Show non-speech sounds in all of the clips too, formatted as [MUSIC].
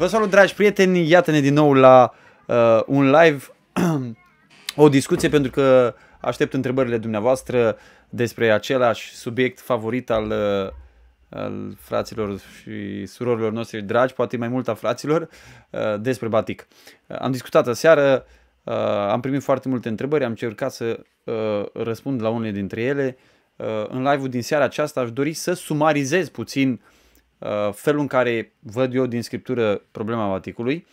Vă salut, dragi prieteni! Iată-ne din nou la uh, un live, [CLEARS THROAT] o discuție pentru că aștept întrebările dumneavoastră despre același subiect favorit al, uh, al fraților și surorilor noștri dragi, poate mai mult a fraților, uh, despre batic. Uh, am discutat aseară, uh, am primit foarte multe întrebări, am încercat să uh, răspund la unele dintre ele. Uh, în live-ul din seara aceasta aș dori să sumarizez puțin uh, Uh, felul în care văd eu din scriptură problema vaticului.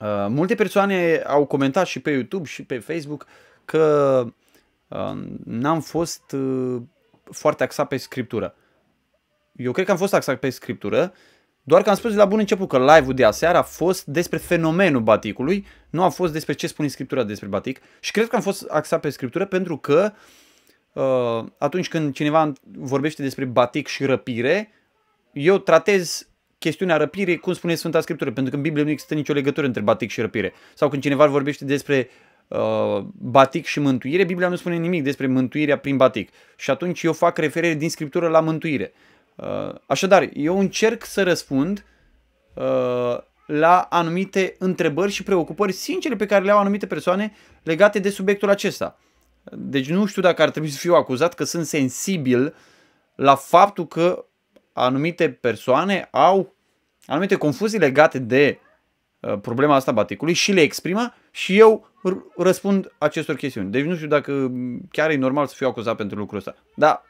Uh, multe persoane au comentat și pe YouTube și pe Facebook că uh, n-am fost foarte axat pe scriptură. Eu cred că am fost axat pe scriptură, doar că am spus de la bun început că live-ul de aseară a fost despre fenomenul baticului, nu a fost despre ce spune scriptura despre batic și cred că am fost axat pe scriptură pentru că uh, atunci când cineva vorbește despre batic și răpire, eu tratez chestiunea răpirii, cum spune Sfânta Scriptură, pentru că în Biblie nu există nicio legătură între batic și răpire. Sau când cineva vorbește despre uh, batic și mântuire, Biblia nu spune nimic despre mântuirea prin batic. Și atunci eu fac referire din Scriptură la mântuire. Uh, așadar, eu încerc să răspund uh, la anumite întrebări și preocupări sincere pe care le au anumite persoane legate de subiectul acesta. Deci nu știu dacă ar trebui să fiu acuzat că sunt sensibil la faptul că anumite persoane au anumite confuzii legate de uh, problema asta baticului și le exprimă și eu răspund acestor chestiuni. Deci nu știu dacă chiar e normal să fiu acuzat pentru lucrul ăsta. Dar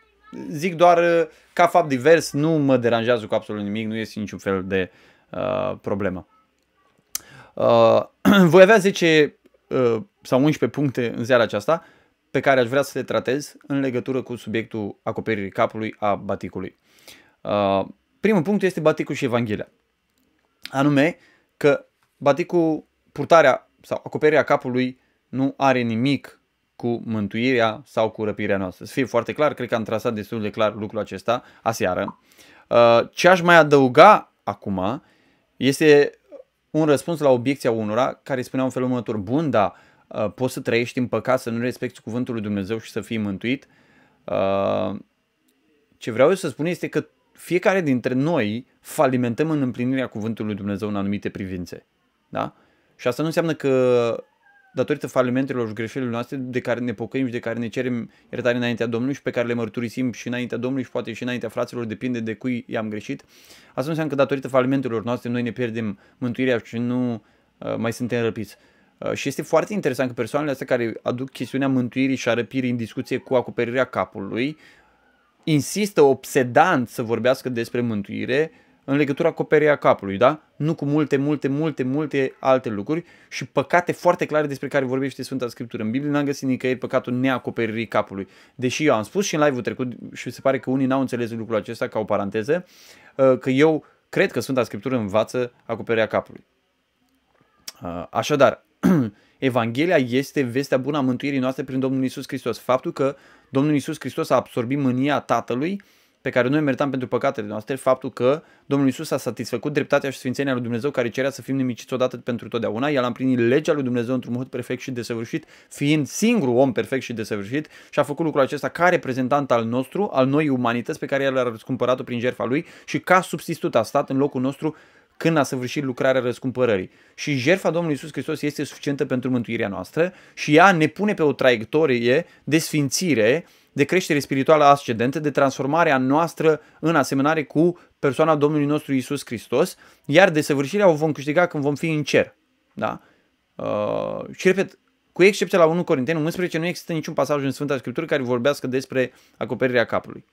zic doar uh, ca fapt divers, nu mă deranjează cu absolut nimic, nu este niciun fel de uh, problemă. Uh, [CLEARS THROAT] voi avea 10 uh, sau 11 puncte în ziara aceasta pe care aș vrea să le tratez în legătură cu subiectul acoperirii capului a baticului. Uh, primul punct este baticul și Evanghelia. Anume că baticul, purtarea sau acoperirea capului nu are nimic cu mântuirea sau cu răpirea noastră. Să fie foarte clar, cred că am trasat destul de clar lucrul acesta aseară. Uh, ce aș mai adăuga acum este un răspuns la obiecția unora care spunea în felul următor, bun, da, uh, poți să trăiești în păcat, să nu respecti cuvântul lui Dumnezeu și să fii mântuit. Ce vreau eu să spun este că fiecare dintre noi falimentăm în împlinirea cuvântului lui Dumnezeu în anumite privințe. Da? Și asta nu înseamnă că datorită falimentelor și greșelilor noastre de care ne pocăim și de care ne cerem iertare înaintea Domnului și pe care le mărturisim și înaintea Domnului și poate și înaintea fraților, depinde de cui i-am greșit, asta nu înseamnă că datorită falimentelor noastre noi ne pierdem mântuirea și nu uh, mai suntem răpiți. Uh, și este foarte interesant că persoanele astea care aduc chestiunea mântuirii și a răpirii în discuție cu acoperirea capului, insistă obsedant să vorbească despre mântuire în legătura cu pereia capului, da? Nu cu multe, multe, multe, multe alte lucruri și păcate foarte clare despre care vorbește Sfânta Scriptură. În Biblie n-am găsit nicăieri păcatul neacoperirii capului. Deși eu am spus și în live-ul trecut și se pare că unii n-au înțeles lucrul acesta ca o paranteză, uh, că eu cred că Sfânta Scriptură învață acoperirea capului. Uh, așadar, [CLEARS THROAT] Evanghelia este vestea bună a mântuirii noastre prin Domnul Isus Hristos. Faptul că Domnul Isus Hristos a absorbit mânia Tatălui pe care noi meritam pentru păcatele noastre, faptul că Domnul Isus a satisfăcut dreptatea și sfințenia lui Dumnezeu care cerea să fim nimiciți odată pentru totdeauna, el a împlinit legea lui Dumnezeu într-un mod perfect și desăvârșit, fiind singurul om perfect și desăvârșit și a făcut lucrul acesta ca reprezentant al nostru, al noi umanități pe care el a răscumpărat-o prin jertfa lui și ca substitut a stat în locul nostru când a săvârșit lucrarea răscumpărării. Și jertfa Domnului Isus Hristos este suficientă pentru mântuirea noastră și ea ne pune pe o traiectorie de sfințire, de creștere spirituală ascendentă, de transformarea noastră în asemănare cu persoana Domnului nostru Isus Hristos, iar desăvârșirea o vom câștiga când vom fi în cer. Da? Uh, și repet, cu excepția la 1 Corinteni 11, nu există niciun pasaj în Sfânta Scriptură care vorbească despre acoperirea capului.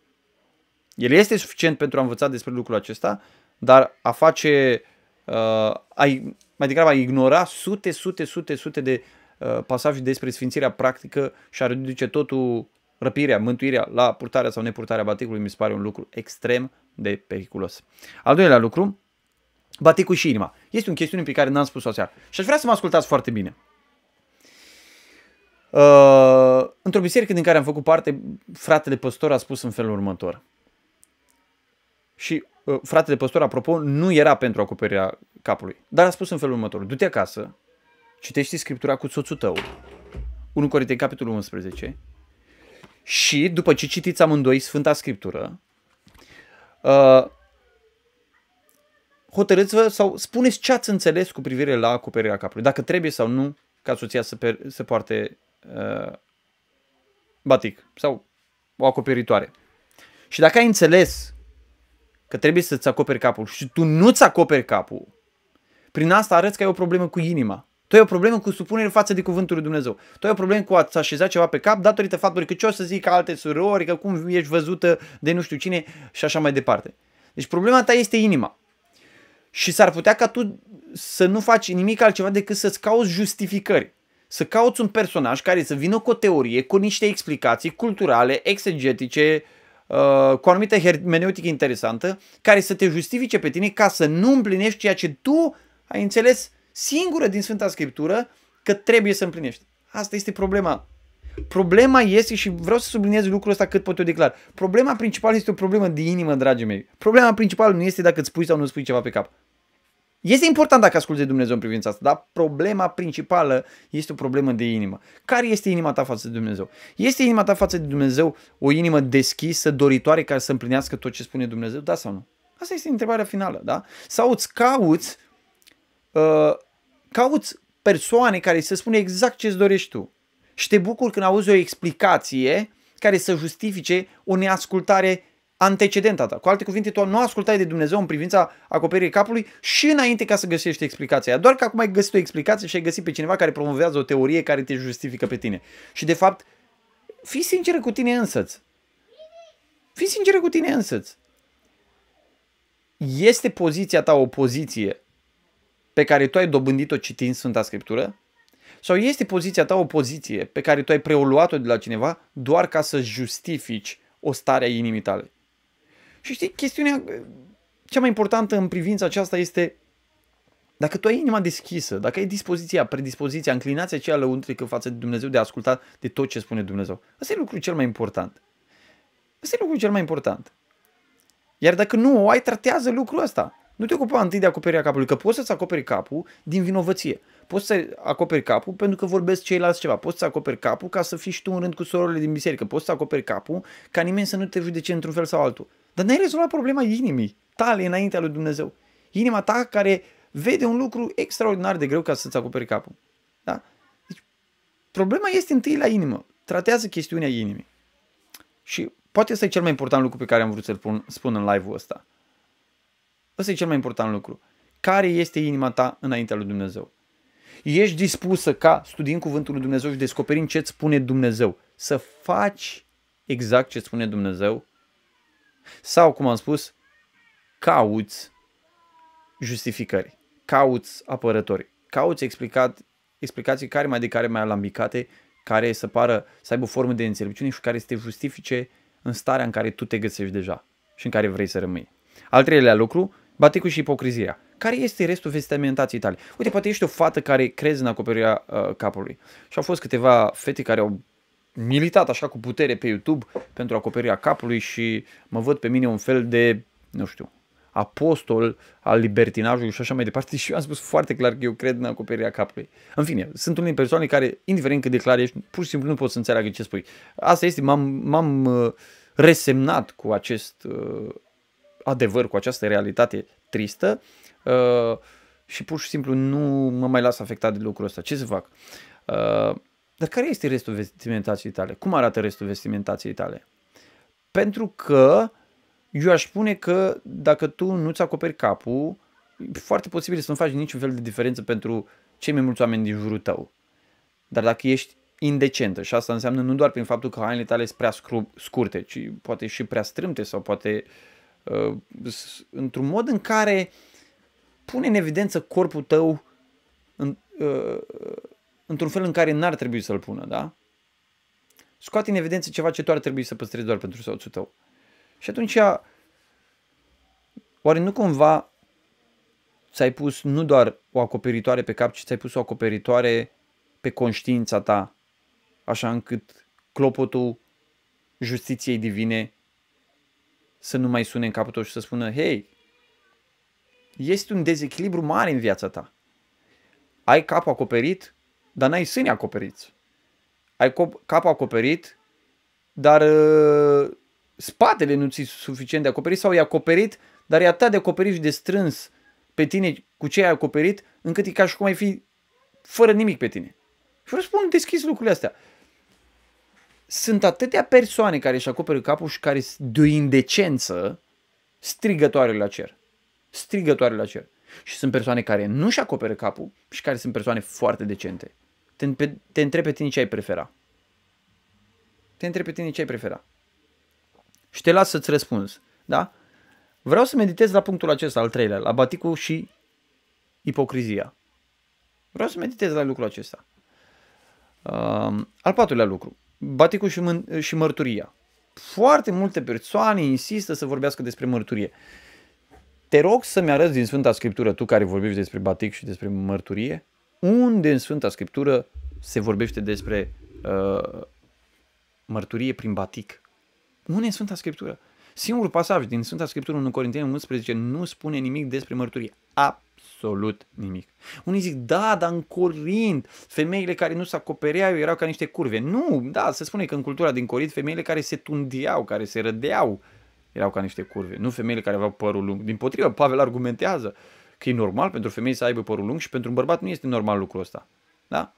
El este suficient pentru a învăța despre lucrul acesta, dar a face, uh, ai, mai degrabă a ignora sute, sute, sute, sute de uh, pasaje despre sfințirea practică și a reduce totul răpirea, mântuirea la purtarea sau nepurtarea baticului, mi se pare un lucru extrem de periculos. Al doilea lucru, baticul și inima. Este un chestiune pe care n-am spus-o aseară și aș vrea să mă ascultați foarte bine. Uh, într-o biserică din care am făcut parte, fratele păstor a spus în felul următor. Și Ă, fratele păstor, apropo, nu era pentru acoperirea capului. Dar a spus în felul următor. Du-te acasă, citește Scriptura cu soțul tău, 1 Corinteni, capitolul 11, și după ce citiți amândoi Sfânta Scriptură, uh, hotărâți-vă sau spuneți ce ați înțeles cu privire la acoperirea capului. Dacă trebuie sau nu ca soția să, per, să poarte uh, batic sau o acoperitoare. Și dacă ai înțeles că trebuie să-ți acoperi capul și tu nu-ți acoperi capul, prin asta arăți că ai o problemă cu inima. Tu ai o problemă cu supunere față de cuvântul lui Dumnezeu. Tu ai o problemă cu a-ți așeza ceva pe cap datorită faptului că ce o să zic alte surori, că cum ești văzută de nu știu cine și așa mai departe. Deci problema ta este inima. Și s-ar putea ca tu să nu faci nimic altceva decât să-ți cauți justificări. Să cauți un personaj care să vină cu o teorie, cu niște explicații culturale, exegetice, uh, Uh, cu o anumită hermeneutică interesantă, care să te justifice pe tine ca să nu împlinești ceea ce tu ai înțeles singură din Sfânta Scriptură că trebuie să împlinești. Asta este problema. Problema este, și vreau să subliniez lucrul ăsta cât pot eu declar, problema principală este o problemă de inimă, dragii mei. Problema principală nu este dacă îți pui sau nu îți pui ceva pe cap. Este important dacă asculți de Dumnezeu în privința asta, dar problema principală este o problemă de inimă. Care este inima ta față de Dumnezeu? Este inima ta față de Dumnezeu o inimă deschisă, doritoare, care să împlinească tot ce spune Dumnezeu? Da sau nu? Asta este întrebarea finală, da? Sau îți cauți, uh, cauți persoane care să spune exact ce îți dorești tu. Și te bucur când auzi o explicație care să justifice o neascultare antecedenta ta. Cu alte cuvinte, tu nu ascultai de Dumnezeu în privința acoperirii capului și înainte ca să găsești explicația. Doar că acum ai găsit o explicație și ai găsit pe cineva care promovează o teorie care te justifică pe tine. Și de fapt, fii sinceră cu tine însăți. Fii sinceră cu tine însăți. Este poziția ta o poziție pe care tu ai dobândit-o citind Sfânta Scriptură? Sau este poziția ta o poziție pe care tu ai preluat-o de la cineva doar ca să justifici o stare a inimii tale? Și știi, chestiunea uh, cea mai importantă în privința aceasta este dacă tu ai inima deschisă, dacă ai dispoziția, predispoziția, înclinația aceea lăuntrică față de Dumnezeu de a asculta de tot ce spune Dumnezeu. Asta e lucrul cel mai important. Asta e lucrul cel mai important. Iar dacă nu o ai, tratează lucrul ăsta. Nu te ocupa întâi de acoperirea capului, că poți să-ți acoperi capul din vinovăție. Poți să acoperi capul pentru că vorbesc ceilalți ceva. Poți să acoperi capul ca să fii și tu în rând cu sororile din biserică. Poți să acoperi capul ca nimeni să nu te judece într-un fel sau altul. Dar n-ai rezolvat problema inimii tale înaintea lui Dumnezeu. Inima ta care vede un lucru extraordinar de greu ca să-ți acoperi capul. Da? Deci, problema este întâi la inimă. Tratează chestiunea inimii. Și poate ăsta e cel mai important lucru pe care am vrut să-l pun, spun în live-ul ăsta. Ăsta e cel mai important lucru. Care este inima ta înaintea lui Dumnezeu? Ești dispusă ca, studiind cuvântul lui Dumnezeu și descoperind ce îți spune Dumnezeu, să faci exact ce spune Dumnezeu sau, cum am spus, cauți justificări, cauți apărători, cauți explicat, explicații care mai de care mai alambicate, care să pară, să aibă o formă de înțelepciune și care să te justifice în starea în care tu te găsești deja și în care vrei să rămâi. Al treilea lucru, bate cu și ipocrizia. Care este restul vestimentației tale? Uite, poate ești o fată care crezi în acoperirea uh, capului. Și au fost câteva fete care au militat așa cu putere pe YouTube pentru acoperirea capului și mă văd pe mine un fel de, nu știu, apostol al libertinajului și așa mai departe [LAUGHS] și eu am spus foarte clar că eu cred în acoperirea capului. În fine, sunt unii persoane care, indiferent cât de clar ești, pur și simplu nu pot să înțeleagă ce spui. Asta este, m-am, m-am uh, resemnat cu acest uh, adevăr, cu această realitate tristă uh, și pur și simplu nu mă mai las afectat de lucrul ăsta. Ce să fac? Uh, dar care este restul vestimentației tale? Cum arată restul vestimentației tale? Pentru că eu aș spune că dacă tu nu-ți acoperi capul, e foarte posibil să nu faci niciun fel de diferență pentru cei mai mulți oameni din jurul tău. Dar dacă ești indecentă și asta înseamnă nu doar prin faptul că hainele tale sunt prea scurte, ci poate și prea strâmte sau poate uh, într-un mod în care pune în evidență corpul tău în, uh, într-un fel în care n-ar trebui să-l pună, da? Scoate în evidență ceva ce tu ar trebui să păstrezi doar pentru soțul tău. Și atunci, oare nu cumva ți-ai pus nu doar o acoperitoare pe cap, ci ți-ai pus o acoperitoare pe conștiința ta, așa încât clopotul justiției divine să nu mai sune în capul tău și să spună, hei, este un dezechilibru mare în viața ta. Ai capul acoperit dar n-ai sâni acoperiți. Ai cop- capul acoperit, dar uh, spatele nu ți suficient de acoperit sau e acoperit, dar e atât de acoperit și de strâns pe tine cu ce ai acoperit, încât e ca și cum ai fi fără nimic pe tine. Și vreau să spun deschis lucrurile astea. Sunt atâtea persoane care își acoperă capul și care de o indecență strigătoare la cer. Strigătoare la cer. Și sunt persoane care nu își acoperă capul și care sunt persoane foarte decente te, te întrebi pe tine ce ai prefera. Te întrebi pe tine ce ai prefera. Și te las să-ți răspunzi. Da? Vreau să meditez la punctul acesta, al treilea, la baticul și ipocrizia. Vreau să meditez la lucrul acesta. Uh, al patrulea lucru, baticul și, mân- și mărturia. Foarte multe persoane insistă să vorbească despre mărturie. Te rog să-mi arăți din Sfânta Scriptură, tu care vorbești despre batic și despre mărturie, unde în Sfânta Scriptură se vorbește despre uh, mărturie prin batic. Unde în Sfânta Scriptură? Singurul pasaj din Sfânta Scriptură în Corinteni 11 nu spune nimic despre mărturie. Absolut nimic. Unii zic, da, dar în Corint, femeile care nu se acopereau erau ca niște curve. Nu, da, se spune că în cultura din Corint, femeile care se tundeau, care se rădeau, erau ca niște curve. Nu femeile care aveau părul lung. Din potrivă, Pavel argumentează. Uh, că e normal pentru femei să aibă părul lung și pentru un bărbat nu este normal lucrul ăsta. Da?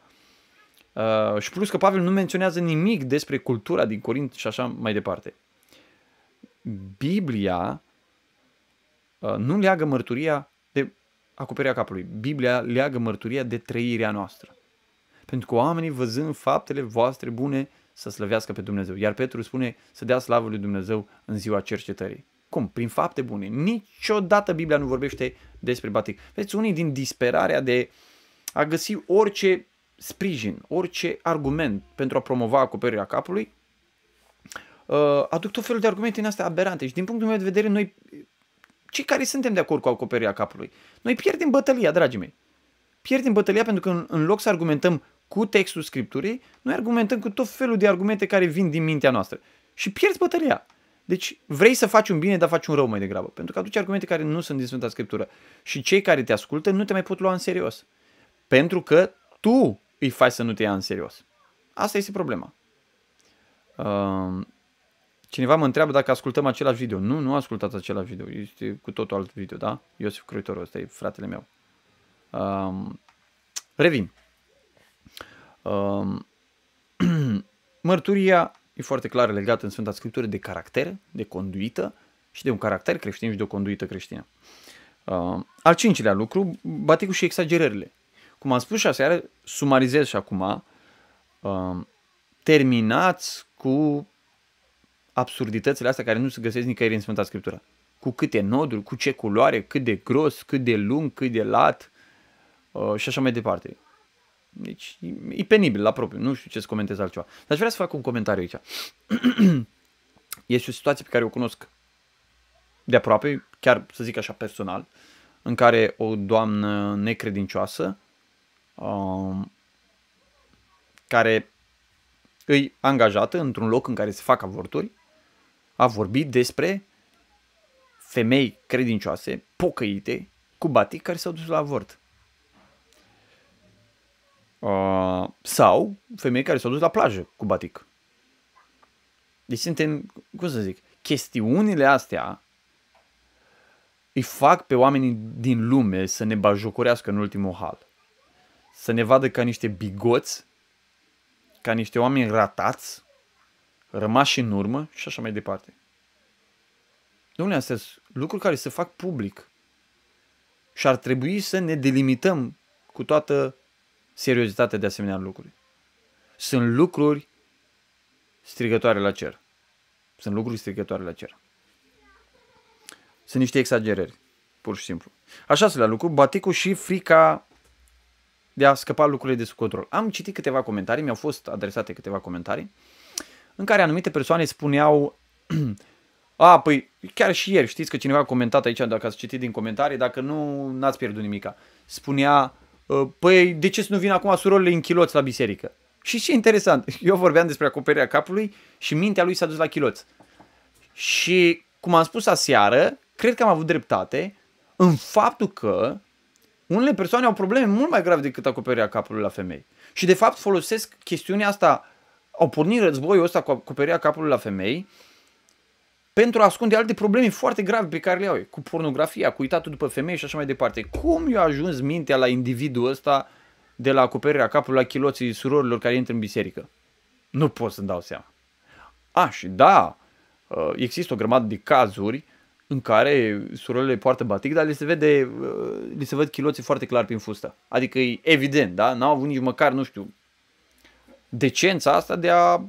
Uh, și plus că Pavel nu menționează nimic despre cultura din Corint și așa mai departe. Biblia uh, nu leagă mărturia de acoperirea capului. Biblia leagă mărturia de trăirea noastră. Pentru că oamenii văzând faptele voastre bune să slăvească pe Dumnezeu. Iar Petru spune să dea slavă lui Dumnezeu în ziua cercetării. Cum? Prin fapte bune. Niciodată Biblia nu vorbește despre batic. Vezi, unii din disperarea de a găsi orice sprijin, orice argument pentru a promova acoperirea capului, uh, aduc tot felul de argumente în astea aberante. Și din punctul meu de vedere, noi, cei care suntem de acord cu acoperirea capului, noi pierdem bătălia, dragii mei. Pierdem bătălia pentru că în, în loc să argumentăm cu textul Scripturii, noi argumentăm cu tot felul de argumente care vin din mintea noastră. Și pierzi bătălia. Deci vrei să faci un bine, dar faci un rău mai degrabă. Pentru că aduci argumente care nu sunt din Sfânta Scriptură. Și cei care te ascultă nu te mai pot lua în serios. Pentru că tu îi faci să nu te ia în serios. Asta este problema. Ehm, cineva mă întreabă dacă ascultăm același video. Nu, nu ascultați același video. Este cu totul alt video, da? Iosif Croitorul ăsta e fratele meu. Ehm, revin. Ehm, [CLEARS THROAT] mărturia e foarte clar legat în Sfânta Scriptură de caracter, de conduită și de un caracter creștin și de o conduită creștină. Uh, al cincilea lucru, baticul și exagerările. Cum am spus și aseară, sumarizez și acum, uh, terminați cu absurditățile astea care nu se găsesc nicăieri în Sfânta Scriptură. Cu câte noduri, cu ce culoare, cât de gros, cât de lung, cât de lat uh, și așa mai departe. Deci e penibil la propriu, nu știu ce să comentez altceva. Dar vreau să fac un comentariu aici. [CLEARS THROAT] este o situație pe care o cunosc de aproape, chiar să zic așa personal, în care o doamnă necredincioasă um, care îi angajată într-un loc în care se fac avorturi, a vorbit despre femei credincioase, pocăite, cu batic care s-au dus la avort. Uh, sau femei care s-au dus la plajă cu batic. Deci suntem, cum să zic, chestiunile astea îi fac pe oamenii din lume să ne bajocorească în ultimul hal. Să ne vadă ca niște bigoți, ca niște oameni ratați, rămași în urmă și așa mai departe. Domnule, astea sunt lucruri care se fac public și ar trebui să ne delimităm cu toată seriozitatea de asemenea lucruri. Sunt lucruri strigătoare la cer. Sunt lucruri strigătoare la cer. Sunt niște exagerări, pur și simplu. Așa sunt la lucru, baticul și frica de a scăpa lucrurile de sub control. Am citit câteva comentarii, mi-au fost adresate câteva comentarii, în care anumite persoane spuneau [CLEARS THROAT] A, păi chiar și ieri, știți că cineva a comentat aici, dacă ați citit din comentarii, dacă nu, n-ați pierdut nimica. Spunea, Uh, păi, de ce să nu vin acum surorile în chiloți la biserică? Și ce interesant, [LAUGHS] eu vorbeam despre acoperirea capului și mintea lui s-a dus la chiloți. Și, cum am spus aseară, cred că am avut dreptate în faptul că unele persoane au probleme mult mai grave decât acoperirea capului la femei. Și, de fapt, folosesc chestiunea asta, au pornit războiul ăsta cu acoperirea capului la femei, pentru a ascunde alte probleme foarte grave pe care le au cu pornografia, cu uitatul după femei și așa mai departe. Cum i-a ajuns mintea la individul ăsta de la acoperirea capului la chiloții surorilor care intră în biserică? Nu pot să-mi dau seama. A, și da, uh, există o grămadă de cazuri în care surorile poartă batic, dar li se, vede, uh, li se văd chiloții foarte clar prin fustă. Adică e evident, da? N-au avut nici măcar, nu știu, decența asta de a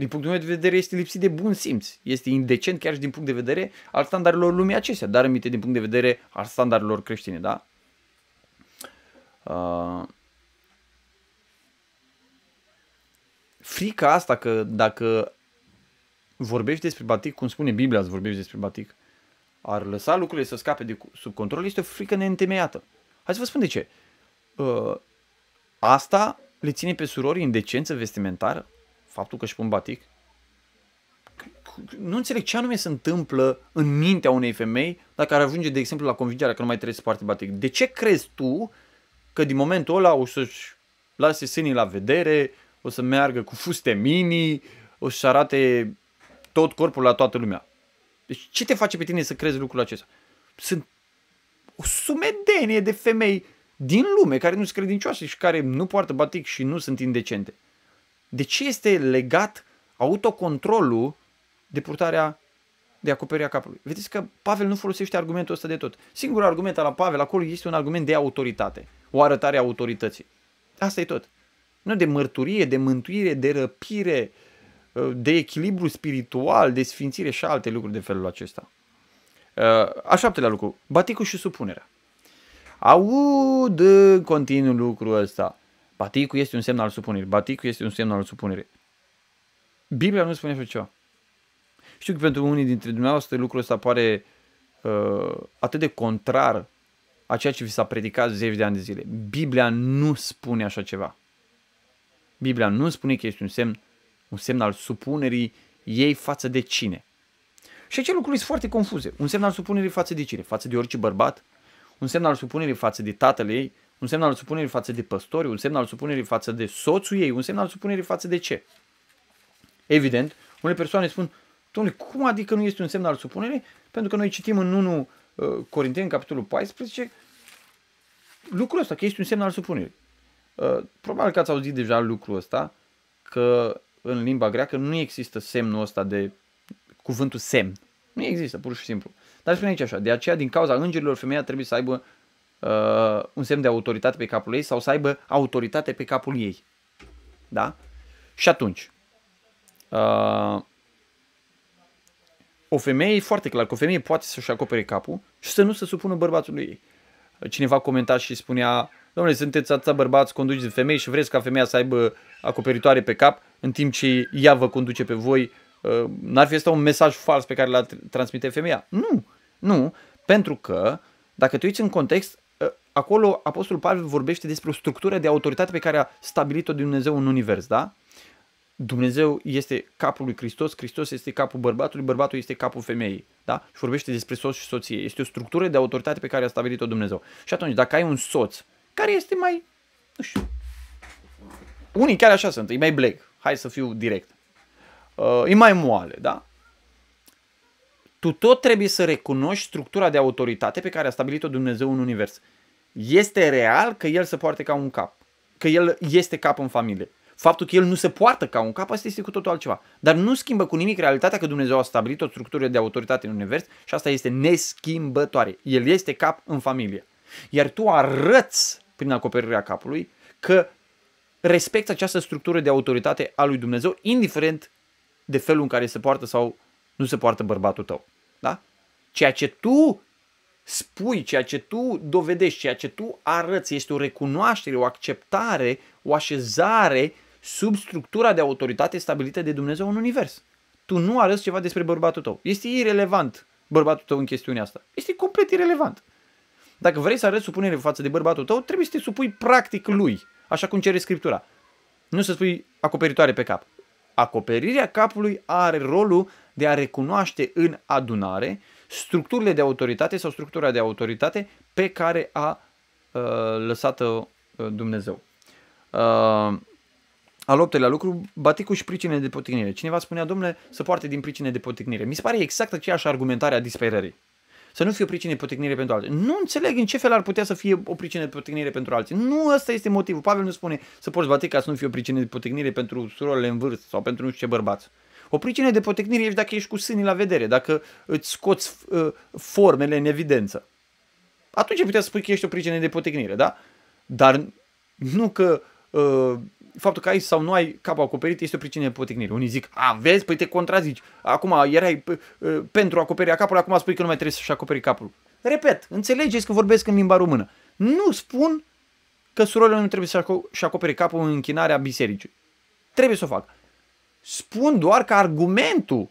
din punctul meu de vedere, este lipsit de bun simț. Este indecent chiar și din punct de vedere al standardelor lumii acestea, dar aminte din punct de vedere al standardelor creștine, da? Uh, frica asta că dacă vorbești despre batic, cum spune Biblia, să vorbești despre batic, ar lăsa lucrurile să scape de sub control, este o frică neîntemeiată. Hai să vă spun de ce. Uh, asta le ține pe surori în decență vestimentară? faptul că își pun batic? Nu înțeleg ce anume se întâmplă în mintea unei femei dacă ar ajunge, de exemplu, la convingerea că nu mai trebuie să poarte batic. De ce crezi tu că din momentul ăla o să-și lase sânii la vedere, o să meargă cu fuste mini, o să arate tot corpul la toată lumea? Deci ce te face pe tine să crezi lucrul acesta? Sunt o sumedenie de femei din lume care nu sunt credincioase și care nu poartă batic și nu sunt indecente de ce este legat autocontrolul de purtarea de acoperirea capului. Vedeți că Pavel nu folosește argumentul ăsta de tot. Singurul argument al Pavel acolo este un argument de autoritate, o arătare a autorității. Asta e tot. Nu de mărturie, de mântuire, de răpire, de echilibru spiritual, de sfințire și alte lucruri de felul acesta. Uh, a șaptelea lucru, baticul și supunerea. Aud în continuu lucrul ăsta. Baticul este un semn al supunerii. Baticul este un semn al supunerii. Biblia nu spune așa ceva. Știu că pentru unii dintre dumneavoastră lucrul ăsta pare uh, atât de contrar a ceea ce vi s-a predicat zeci de ani de zile. Biblia nu spune așa ceva. Biblia nu spune că este un semn, un semn al supunerii ei față de cine. Și acele lucruri sunt foarte confuze. Un semn al supunerii față de cine? Față de orice bărbat? Un semn al supunerii față de tatăl ei? un semn al supunerii față de păstori, un semn al supunerii față de soțul ei, un semn al supunerii față de ce? Evident, unele persoane spun, domnule, cum adică nu este un semn al supunerii? Pentru că noi citim în 1 uh, Corinteni, capitolul 14, lucrul ăsta, că este un semn al supunerii. Uh, probabil că ați auzit deja lucrul ăsta, că în limba greacă nu există semnul ăsta de cuvântul semn. Nu există, pur și simplu. Dar spune aici așa, de aceea, din cauza îngerilor, femeia trebuie să aibă uh, un semn de autoritate pe capul ei sau să aibă autoritate pe capul ei. Da? Și atunci, uh, o femeie, e foarte clar că o femeie poate să-și acopere capul și să nu se supună bărbatului ei. Cineva comenta și spunea, domnule, sunteți atâta bărbați conduci de femei și vreți ca femeia să aibă acoperitoare pe cap, în timp ce ea vă conduce pe voi, uh, n-ar fi asta un mesaj fals pe care l-a transmite femeia? Nu, nu, pentru că dacă te uiți în context, acolo Apostolul Pavel vorbește despre o structură de autoritate pe care a stabilit-o Dumnezeu în univers, da? Dumnezeu este capul lui Hristos, Hristos este capul bărbatului, bărbatul este capul femeii. Da? Și vorbește despre soț și soție. Este o structură de autoritate pe care a stabilit-o Dumnezeu. Și atunci, dacă ai un soț care este mai, nu știu, unii chiar așa sunt, e mai black, hai să fiu direct, uh, e mai moale, da? Tu tot trebuie să recunoști structura de autoritate pe care a stabilit-o Dumnezeu în univers este real că el se poartă ca un cap, că el este cap în familie. Faptul că el nu se poartă ca un cap, asta este cu totul altceva. Dar nu schimbă cu nimic realitatea că Dumnezeu a stabilit o structură de autoritate în univers și asta este neschimbătoare. El este cap în familie. Iar tu arăți prin acoperirea capului că respecti această structură de autoritate a lui Dumnezeu, indiferent de felul în care se poartă sau nu se poartă bărbatul tău. Da? Ceea ce tu spui, ceea ce tu dovedești, ceea ce tu arăți, este o recunoaștere, o acceptare, o așezare sub structura de autoritate stabilită de Dumnezeu în univers. Tu nu arăți ceva despre bărbatul tău. Este irelevant bărbatul tău în chestiunea asta. Este complet irelevant. Dacă vrei să arăți supunere față de bărbatul tău, trebuie să te supui practic lui, așa cum cere Scriptura. Nu să spui acoperitoare pe cap. Acoperirea capului are rolul de a recunoaște în adunare structurile de autoritate sau structura de autoritate pe care a uh, lăsat-o uh, Dumnezeu. Uh, al optelea lucru, baticul și pricine de potignire. Cineva spunea, domnule, să poarte din pricine de potignire. Mi se pare exact aceeași argumentare a disperării. Să nu fie o pricină de potignire pentru alții. Nu înțeleg în ce fel ar putea să fie o pricină de potignire pentru alții. Nu ăsta este motivul. Pavel nu spune să porți batica să nu fie o pricină de potignire pentru surorile în vârstă sau pentru nu știu ce bărbați. Uh, o pricină de potecnire ești dacă ești cu sânii la vedere, dacă îți scoți uh, formele în evidență. Atunci puteai să spui că ești o pricină de potecnire, da? Dar nu că uh, faptul că ai sau nu ai capul acoperit este o pricină de potecnire. Unii zic, a, vezi, păi te contrazici. Acum erai uh, pentru acoperirea capului, acum spui că nu mai trebuie să-și acoperi capul. Repet, înțelegeți că vorbesc în limba română. Nu spun că surorile nu trebuie să-și acopere capul în închinarea bisericii. Trebuie să o facă. Spun doar că argumentul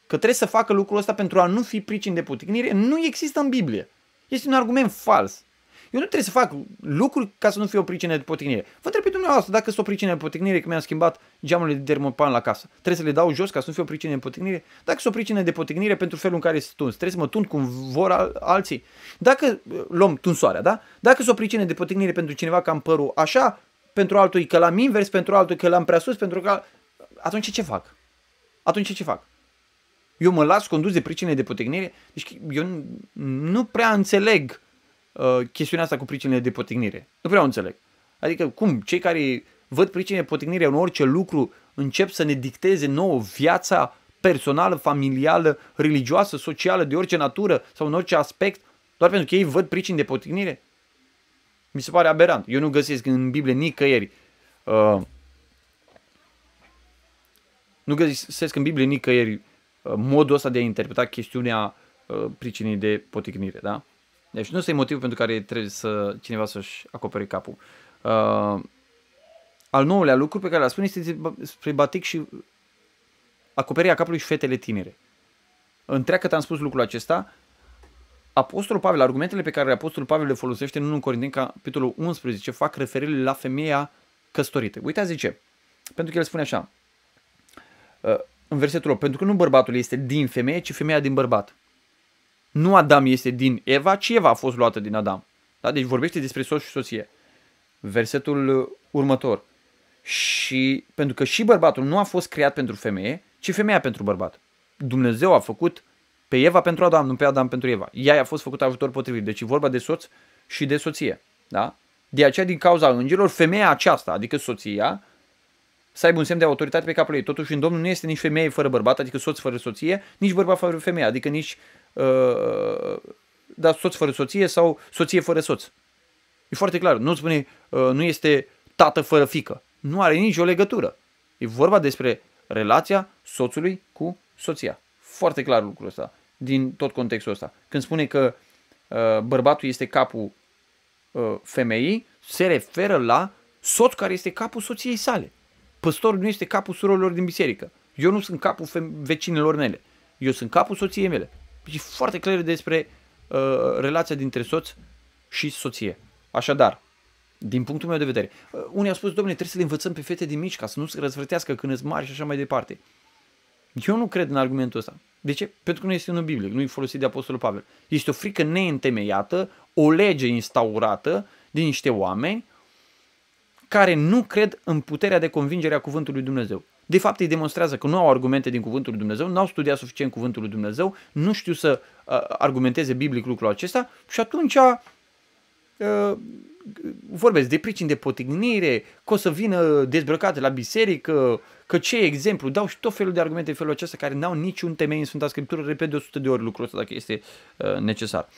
că trebuie să facă lucrul ăsta pentru a nu fi pricin de puticnire nu există în Biblie. Este un argument fals. Eu nu trebuie să fac lucruri ca să nu fie o pricină de poticnire. Vă întreb pe dumneavoastră dacă sunt o pricină de poticnire că mi-am schimbat geamurile de termopan la casă. Trebuie să le dau jos ca să nu fie o pricină de poticnire? Dacă sunt o pricină de poticnire pentru felul în care sunt tuns, trebuie să mă tund cum vor al- alții. Dacă uh, luăm tunsoarea, da? Dacă sunt o pricină de poticnire pentru cineva că am părul așa, pentru altul că l-am invers, pentru altul că l-am prea sus, pentru că atunci ce fac? Atunci ce fac? Eu mă las condus de pricine de potignire? Deci eu nu prea înțeleg uh, chestiunea asta cu pricinile de potignire. Nu prea o înțeleg. Adică cum? Cei care văd pricine potignire în orice lucru încep să ne dicteze nouă viața personală, familială, religioasă, socială, de orice natură sau în orice aspect, doar pentru că ei văd pricini de potignire? Mi se pare aberant. Eu nu găsesc în Biblie nicăieri uh, nu găsesc în Biblie nicăieri uh, modul ăsta de a interpreta chestiunea uh, pricinii de poticnire, da? Deci nu este motivul pentru care trebuie să cineva să-și acopere capul. Uh, al nouălea lucru pe care l-a spus este spre batic și acoperirea capului și fetele tinere. Întreagă am spus lucrul acesta, Apostolul Pavel, argumentele pe care Apostolul Pavel le folosește în 1 Corinteni, capitolul 11, fac referire la femeia căsătorită. Uitați zice, ce. Pentru că el spune așa, Uh, în versetul 8, pentru că nu bărbatul este din femeie, ci femeia din bărbat. Nu Adam este din Eva, ci Eva a fost luată din Adam. Da? Deci vorbește despre soț și soție. Versetul următor. Și pentru că și bărbatul nu a fost creat pentru femeie, ci femeia pentru bărbat. Dumnezeu a făcut pe Eva pentru Adam, nu pe Adam pentru Eva. Ea i-a fost făcut ajutor potrivit. Deci e vorba de soț și de soție. Da? De aceea, din cauza îngerilor, femeia aceasta, adică soția, să aibă un semn de autoritate pe capul ei. Totuși, în Domnul nu este nici femeie fără bărbat, adică soț fără soție, nici bărbat fără femeie, adică nici uh, da, soț fără soție sau soție fără soț. E foarte clar, nu spune, uh, nu este tată fără fică. Nu are nicio legătură. E vorba despre relația soțului cu soția. Foarte clar lucrul ăsta, din tot contextul ăsta. Când spune că uh, bărbatul este capul uh, femeii, se referă la soț care este capul soției sale. Păstor nu este capul surorilor din biserică. Eu nu sunt capul vecinilor mele. Eu sunt capul soției mele. Deci e foarte clar despre uh, relația dintre soț și soție. Așadar, din punctul meu de vedere, uh, unii au spus, domnule, trebuie să le învățăm pe fete din mici ca să nu se răzvrătească când îți mari și așa mai departe. Eu nu cred în argumentul ăsta. De ce? Pentru că nu este în Biblie. nu e folosit de Apostolul Pavel. Este o frică neîntemeiată, o lege instaurată din niște oameni care nu cred în puterea de convingere a cuvântului Dumnezeu. De fapt, îi demonstrează că nu au argumente din cuvântul lui Dumnezeu, nu au studiat suficient cuvântul lui Dumnezeu, nu știu să uh, argumenteze biblic lucrul acesta și atunci uh, vorbesc de pricini de potignire, că o să vină dezbrăcate la biserică, că ce exemplu, dau și tot felul de argumente în felul acesta care n-au niciun temei în Sfânta Scriptură, repede 100 de ori lucrul ăsta dacă este uh, necesar. Uh,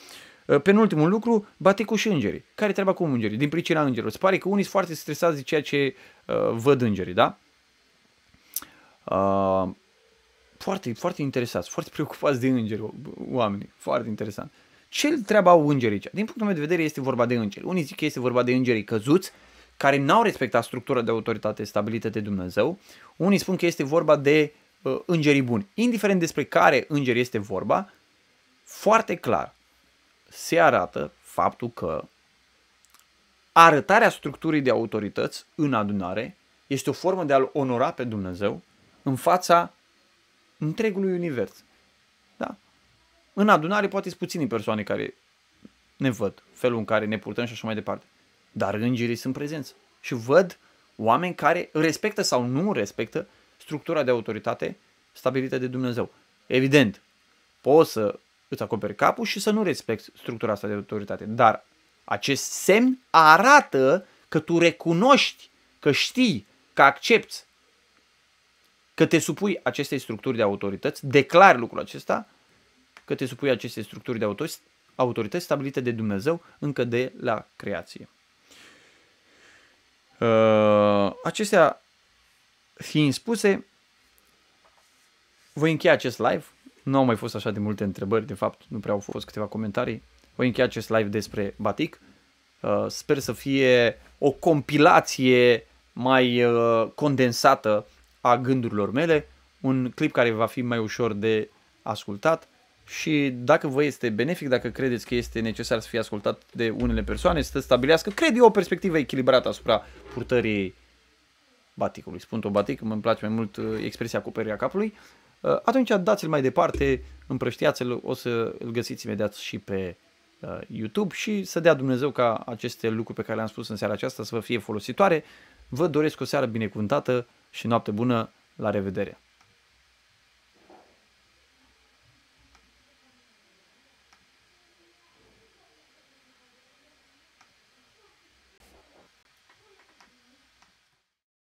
Ă, penultimul lucru, bate cu și îngerii. Care treaba cu îngerii? Din pricina îngerilor. Se pare că unii sunt foarte stresați de ceea ce uh, văd îngerii, da? Uh, foarte, foarte interesați, foarte preocupați de îngeri oamenii. Foarte interesant. Ce treaba au îngerii aici? Din punctul meu de vedere este vorba de îngeri. Unii zic că este vorba de îngerii căzuți, care n-au respectat structura de autoritate stabilită de Dumnezeu. Unii spun că este vorba de uh, îngerii buni. Indiferent despre care îngeri este vorba, foarte clar, se arată faptul că arătarea structurii de autorități în adunare este o formă de a-L onora pe Dumnezeu în fața întregului univers. Da? În adunare poate sunt puțini persoane care ne văd, felul în care ne purtăm și așa mai departe. Dar îngerii sunt prezenți și văd oameni care respectă sau nu respectă structura de autoritate stabilită de Dumnezeu. Evident, poți să îți acoperi capul și să nu respecti structura asta de autoritate. Dar acest semn arată că tu recunoști, că știi, că accepti, că te supui acestei structuri de autorități, declari lucrul acesta, că te supui acestei structuri de autorități stabilite de Dumnezeu încă de la creație. Uh, acestea fiind spuse, voi încheia acest live nu au mai fost așa de multe întrebări, de fapt nu prea au fost câteva comentarii. Voi încheia acest live despre Batic. Uh, sper să fie o compilație mai uh, condensată a gândurilor mele, un clip care va fi mai ușor de ascultat și dacă vă este benefic, dacă credeți că este necesar să fie ascultat de unele persoane, să stabilească, cred eu, o perspectivă echilibrată asupra purtării baticului. Spun tot batic, îmi place mai mult uh, expresia acoperirea capului. Eh, atunci dați-l mai departe, împrăștiați-l, o să îl găsiți imediat și pe eh, YouTube și să dea Dumnezeu ca aceste lucruri pe care le-am spus în seara aceasta să vă fie folositoare. Vă doresc o seară binecuvântată și noapte bună, la revedere!